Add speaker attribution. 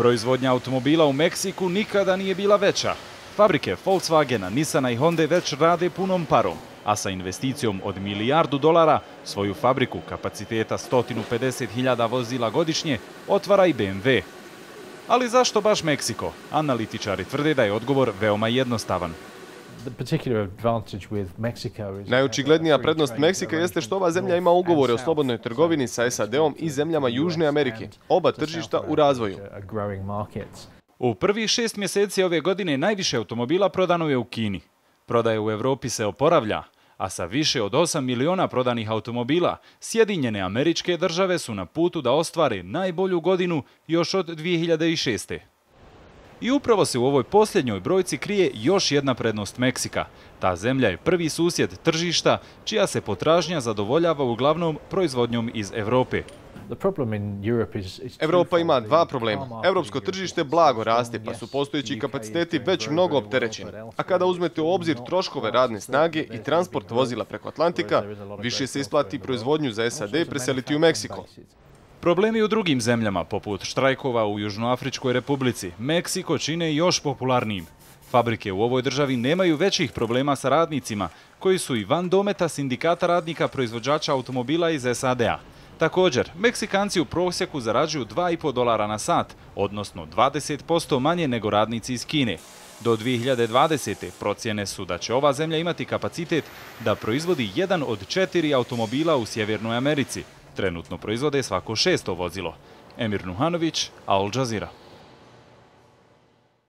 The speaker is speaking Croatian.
Speaker 1: Proizvodnja automobila u Meksiku nikada nije bila veća. Fabrike Volkswagena, Nissana i Honda već rade punom parom, a sa investicijom od milijardu dolara svoju fabriku kapaciteta 150.000 vozila godišnje otvara i BMW. Ali zašto baš Meksiko? Analitičari tvrde da je odgovor veoma jednostavan.
Speaker 2: Najočiglednija prednost Meksika jeste što ova zemlja ima ugovore o slobodnoj trgovini sa SAD-om i zemljama
Speaker 1: Južne Amerike, oba tržišta u razvoju. U prvih šest mjeseci ove godine najviše automobila prodano je u Kini. Prodaje u Europi se oporavlja, a sa više od 8 miliona prodanih automobila Sjedinjene američke države su na putu da ostvare najbolju godinu još od 2006. I upravo se u ovoj posljednjoj brojci krije još jedna prednost Meksika. Ta zemlja je prvi susjed tržišta čija se potražnja zadovoljava uglavnom proizvodnjom iz Europe. Evropa ima dva problema. Europsko tržište blago raste, pa su postojeći
Speaker 2: kapaciteti već mnogo opterećeni. A kada uzmete u obzir troškove radne snage i transport vozila preko Atlantika, više se isplati proizvodnju za SAD preseliti u Meksiko.
Speaker 1: Problemi u drugim zemljama, poput štrajkova u Južnoafričkoj republici, Meksiko čine još popularnijim. Fabrike u ovoj državi nemaju većih problema sa radnicima, koji su i van dometa sindikata radnika proizvođača automobila iz SAD-a. Također, Meksikanci u prosjeku zarađuju 2,5 dolara na sat, odnosno 20% manje nego radnici iz Kine. Do 2020. procjene su da će ova zemlja imati kapacitet da proizvodi jedan od četiri automobila u Sjevernoj Americi, Trenutno proizvode svako šesto vozilo. Emir Nuhanović, Al Jazeera.